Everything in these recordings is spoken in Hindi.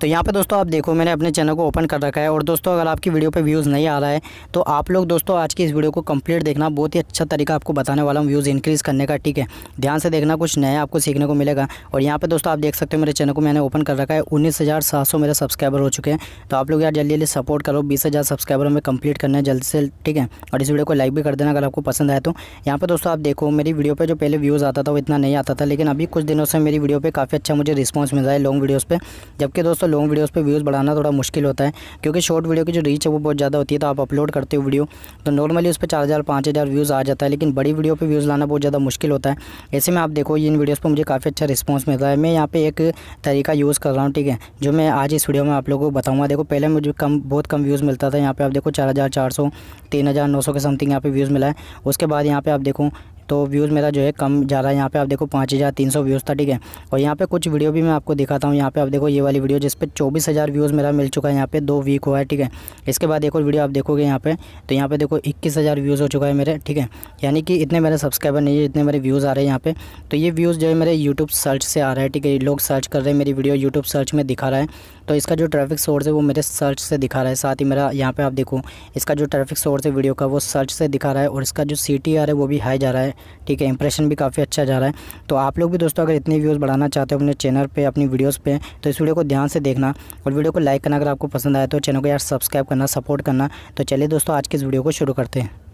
तो यहाँ पे दोस्तों आप देखो मैंने अपने चैनल को ओपन कर रखा है और दोस्तों अगर आपकी वीडियो पे व्यूज़ नहीं आ रहा है तो आप लोग दोस्तों आज की इस वीडियो को कंप्लीट देखना बहुत ही अच्छा तरीका आपको बताने वाला हूँ व्यूज़ इंक्रीज़ करने का ठीक है ध्यान से देखना कुछ नया आपको सीखने को मिलेगा और यहाँ पर दोस्तों आप देख सकते हो मेरे चैनल को मैंने ओपन कर रखा है उन्नीस मेरे सब्सक्राइबर हो चुके हैं तो आप लोग यार जल्दी जल्दी सपोर्ट करो बीस सब्सक्राइबर हमें कंप्लीट करना है जल्द से ठीक है और इस वीडियो को लाइक भी कर देना अगर आपको पसंद आए तो यहाँ पर दोस्तों आप देखो मेरी वीडियो पर जो पहले व्यूज़ आता था वो इतना नहीं आता था लेकिन अभी कुछ दिनों से मेरी वीडियो पर काफ़ी अच्छा मुझे रिस्पॉन्स मिल रहा है लॉन्ग वीडियोज़ पर जबकि दोस्तों लॉन्ग वीडियोस पे व्यूज़ बढ़ाना थोड़ा मुश्किल होता है क्योंकि शॉर्ट वीडियो की जो रीच है वो बहुत ज़्यादा होती है तो आप अपलोड करते हो वीडियो तो नॉर्मली उस पर चार हज़ार पाँच हज़ार व्यूज़ आ जाता है लेकिन बड़ी वीडियो पर व्यूज़ लाना बहुत ज़्यादा मुश्किल होता है ऐसे में आप देखो इन वीडियोज़ पर मुझे काफ़ी अच्छा रिस्पॉस मिलता है मैं यहाँ पर एक तरीका यूज़ कर रहा हूँ ठीक है जो मैं आज इस वीडियो में आप लोगों को बताऊँगा देखो पहले मुझे कम बहुत कम व्यूज़ मिलता था यहाँ पर आप देखो चार हज़ार चार सौ तीन हज़ार नौ सौ के समथिंग यहाँ पे व्यूज़ मिला है उसके बाद यहाँ पे आप देखो तो व्यूज़ मेरा जो है कम जा रहा है यहाँ पे आप देखो पाँच हज़ार तीन सौ व्यूज़ था ठीक है और यहाँ पे कुछ वीडियो भी मैं आपको दिखाता हूँ यहाँ पे आप देखो ये वाली वीडियो जिस पर चौबीस हज़ार व्यूज़ मेरा मिल चुका है यहाँ पे दो वीक हुआ है ठीक है इसके बाद एक और वीडियो आप देखोगे यहाँ पे तो यहाँ पे देखो इक्कीस हज़ार व्यूज़ हो चुका है मेरे ठीक है यानी कि इतने मेरे सब्सक्राइबर नहीं है इतने मेरे व्यूज़ आ रहे हैं यहाँ पे तो ये व्यूज़ जो है मेरे यूट्यूब सर्च से आ रहा है ठीक है लोग सर्च कर रहे हैं मेरी वीडियो यूट्यूब सर्च में दिखा रहा है तो इसका जो ट्रैफिक सोर्स है वो मेरे सर्च से दिखा रहा है साथ ही मेरा यहाँ पे आप देखो इसका जो ट्रैफिक सोर्स है वीडियो का वो सर्च से दिखा रहा है और इसका जो सी है वो भी हाई जा रहा है ठीक है इंप्रेशन भी काफ़ी अच्छा जा रहा है तो आप लोग भी दोस्तों अगर इतने व्यूज़ बढ़ाना चाहते हो अपने चैनल पर अपनी वीडियोज़ पर तो इस वीडियो को ध्यान से देखना और वीडियो को लाइक करना अगर आपको पसंद आया तो चैनल को यार सब्सक्राइब करना सपोर्ट करना तो चलिए दोस्तों आज की इस वीडियो को शुरू करते हैं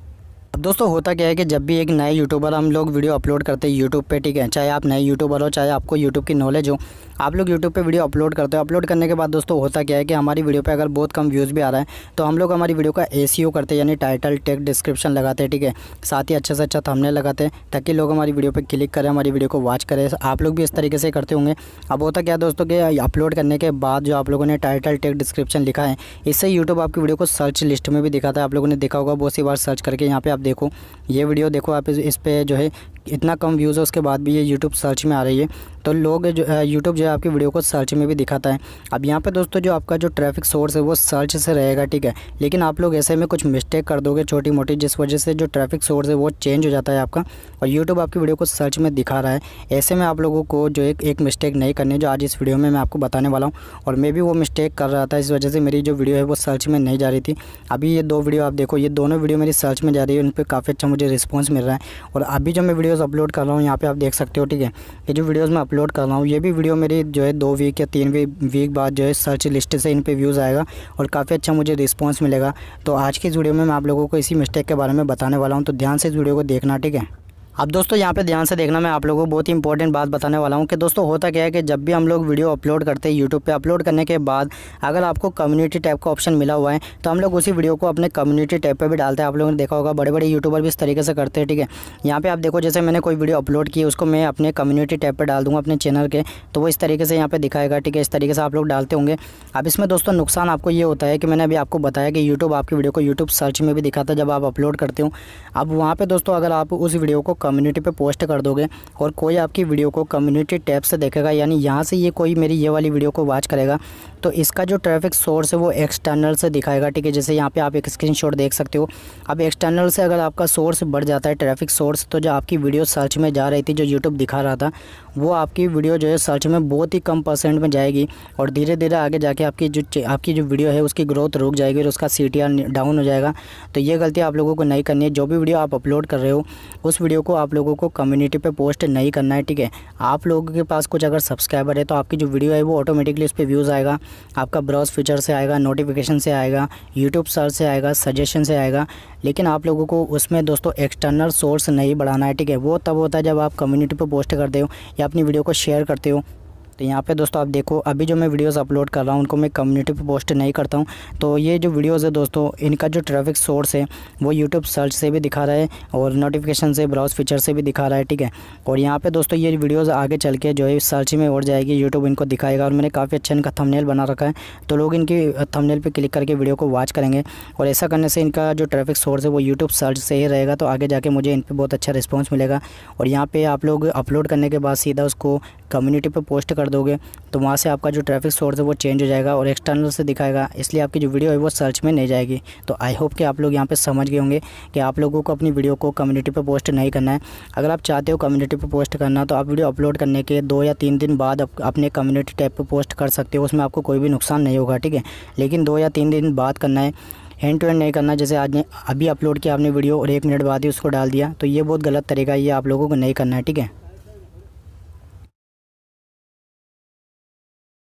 अब दोस्तों होता क्या है कि जब भी एक नए यूट्यूबर हम लोग वीडियो अपलोड करते हैं यूट्यूब पे ठीक है चाहे आप नए यूट्यूबर हो चाहे आपको यूट्यूब की नॉलेज हो आप लोग यूट्यूब पे वीडियो अपलोड करते हो अपलोड करने के बाद दोस्तों होता क्या है कि हमारी वीडियो पे अगर बहुत कम व्यूज़ भी आ रहा है तो हम लोग हमारी वीडियो का ए करते हैं यानी टाइटल टेक डिस्क्रिप्शन लगाते हैं ठीक है साथ ही अच्छे से अच्छा थमने लगाते हैं ताकि लोग हमारी वीडियो पर क्लिक करें हमारी वीडियो को वॉच करें आप लोग भी इस तरीके से करते होंगे अब होता क्या है दोस्तों कि अपलोड करने के बाद जो आप लोगों ने टाइटल टेक डिस्क्रिप्शन लिखा है इससे यूट्यूब आपकी वीडियो को सर्च लिस्ट में भी दिखाता है आप लोगों ने देखा होगा बहुत सी बार सर्च करके यहाँ पर आप देखो ये वीडियो देखो आप इस पर जो है इतना कम व्यूज़ है उसके बाद भी ये यूट्यूब सर्च में आ रही है तो लोग जो यूट्यूब जो है आपकी वीडियो को सर्च में भी दिखाता है अब यहाँ पे दोस्तों जो आपका जो ट्रैफिक सोर्स है वो सर्च से रहेगा ठीक है लेकिन आप लोग ऐसे में कुछ मिस्टेक कर दोगे छोटी मोटी जिस वजह से जो ट्रैफिक सोर्स है वो चेंज हो जाता है आपका और यूट्यूब आपकी वीडियो को सर्च में दिखा रहा है ऐसे में आप लोगों को जो एक एक मिस्टेक नहीं करनी जो आज इस वीडियो में मैं आपको बताने वाला हूँ और मैं भी वो मिस्टेक कर रहा था इस वजह से मेरी जो वीडियो है वो सर्च में नहीं जा रही थी अभी ये दो वीडियो आप देखो ये दोनों वीडियो मेरी सर्च में जा रही है उन पर काफ़ी अच्छा मुझे रिस्पॉन्स मिल रहा है और अभी जो मैं वीडियो वीडियोस अपलोड कर रहा हूँ यहाँ पे आप देख सकते हो ठीक है ये जो वीडियोस मैं अपलोड कर रहा हूँ ये भी वीडियो मेरी जो है दो वीक या तीन वीक वीक बाद जो है सर्च लिस्ट से इन पे व्यूज़ आएगा और काफ़ी अच्छा मुझे रिस्पॉन्स मिलेगा तो आज की इस वीडियो में मैं आप लोगों को इसी मिस्टेक के बारे में बताने वाला हूँ तो ध्यान से इस वीडियो को देखना ठीक है अब दोस्तों यहाँ पे ध्यान से देखना मैं आप लोगों को बहुत ही इंपॉर्टेंट बात बताने वाला हूँ कि दोस्तों होता क्या है कि जब भी हम लोग वीडियो अपलोड करते हैं यूट्यूब पे अपलोड करने के बाद अगर आपको कम्युनिटी टैब का ऑप्शन मिला हुआ है तो हम लोग उसी वीडियो को अपने कम्युनिटी टैब पे भी डालते हैं आप लोगों ने देखा होगा बड़े बड़े यूट्यूबर भी इस तरीके से करते हैं ठीक है यहाँ पर आप देखो जैसे मैंने कोई वीडियो अपलोड की उसको मैं अपने कम्युनिटी टैब पर डाल दूँगा अपने चैनल के तो वो इस तरीके से यहाँ पर दिखाएगा ठीक है इस तरीके से आप लोग डालते होंगे अब इसमें दोस्तों नुकसान आपको ये होता है कि मैंने अभी आपको बताया कि यूट्यूब आपकी वीडियो को यूट्यूब सर्च में भी दिखाता है जब आप अपलोड करते हो अब वहाँ पर दोस्तों अगर आप उस वीडियो को कम्युनिटी पे पोस्ट कर दोगे और कोई आपकी वीडियो को कम्युनिटी टैब से देखेगा यानी यहाँ से ये कोई मेरी ये वाली वीडियो को वॉच करेगा तो इसका जो ट्रैफिक सोर्स है वो एक्सटर्नल से दिखाएगा ठीक है जैसे यहाँ पे आप एक स्क्रीन देख सकते हो अब एक्सटर्नल से अगर आपका सोर्स बढ़ जाता है ट्रैफिक सोर्स तो जो आपकी वीडियो सर्च में जा रही थी जो यूट्यूब दिखा रहा था वो आपकी वीडियो जो है सर्च में बहुत ही कम परसेंट में जाएगी और धीरे धीरे आगे जाके आपकी जो आपकी जो वीडियो है उसकी ग्रोथ रुक जाएगी और उसका सी डाउन हो जाएगा तो ये गलती आप लोगों को नहीं करनी है जो भी वीडियो आप अपलोड कर रहे हो उस वीडियो को आप लोगों को कम्युनिटी पे पोस्ट नहीं करना है ठीक है आप लोगों के पास कुछ अगर सब्सक्राइबर है तो आपकी जो वीडियो है वो ऑटोमेटिकली उस पर व्यूज़ आएगा आपका ब्राउज फीचर से आएगा नोटिफिकेशन से आएगा यूट्यूब सर्च से आएगा सजेशन से आएगा लेकिन आप लोगों को उसमें दोस्तों एक्सटर्नल सोर्स नहीं बढ़ाना है ठीक है वो तब होता है जब आप कम्युनिटी पर पोस्ट करते हो या अपनी वीडियो को शेयर करते हो तो यहाँ पे दोस्तों आप देखो अभी जो मैं वीडियोस अपलोड कर रहा हूँ उनको मैं कम्युनिटी पे पोस्ट नहीं करता हूँ तो ये जो वीडियोस है दोस्तों इनका जो ट्रैफिक सोर्स है वो यूट्यूब सर्च से भी दिखा रहा है और नोटिफिकेशन से ब्राउज फीचर से भी दिखा रहा है ठीक है और यहाँ पर दोस्तों ये वीडियोज़ आगे चल के जो है सर्च में उड़ जाएगी यूट्यूब इनको दिखाएगा और मैंने काफ़ी अच्छा इनका थमनेल बना रखा है तो लोग इनकी थमनेल पर क्लिक करके वीडियो को वॉच करेंगे और ऐसा करने से इनका जो ट्रैफिक सोर्स है वो यूट्यूब सर्च से ही रहेगा तो आगे जाके मुझे इन पर बहुत अच्छा रिस्पॉन्स मिलेगा और यहाँ पर आप लोग अपलोड करने के बाद सीधा उसको कम्युनिटी पे पोस्ट कर दोगे तो वहाँ से आपका जो ट्रैफिक सोर्स है वो चेंज हो जाएगा और एक्सटर्नल से दिखाएगा इसलिए आपकी जो वीडियो है वो सर्च में नहीं जाएगी तो आई होप कि आप लोग यहाँ पर समझ गए होंगे कि आप लोगों को अपनी वीडियो को कम्युनिटी पर पोस्ट नहीं करना है अगर आप चाहते हो कम्युनिटी पर पोस्ट करना तो आप वीडियो अपलोड करने के दो या तीन दिन बाद अपने कम्युनिटी टैप पर पोस्ट कर सकते हो उसमें आपको कोई भी नुकसान नहीं होगा ठीक है लेकिन दो या तीन दिन बाद करना है हैंड टू हैंड नहीं करना जैसे आज ने अभी अपलोड किया आपने वीडियो और एक मिनट बाद ही उसको डाल दिया तो ये बहुत गलत तरीका है ये आप लोगों को नहीं करना है ठीक है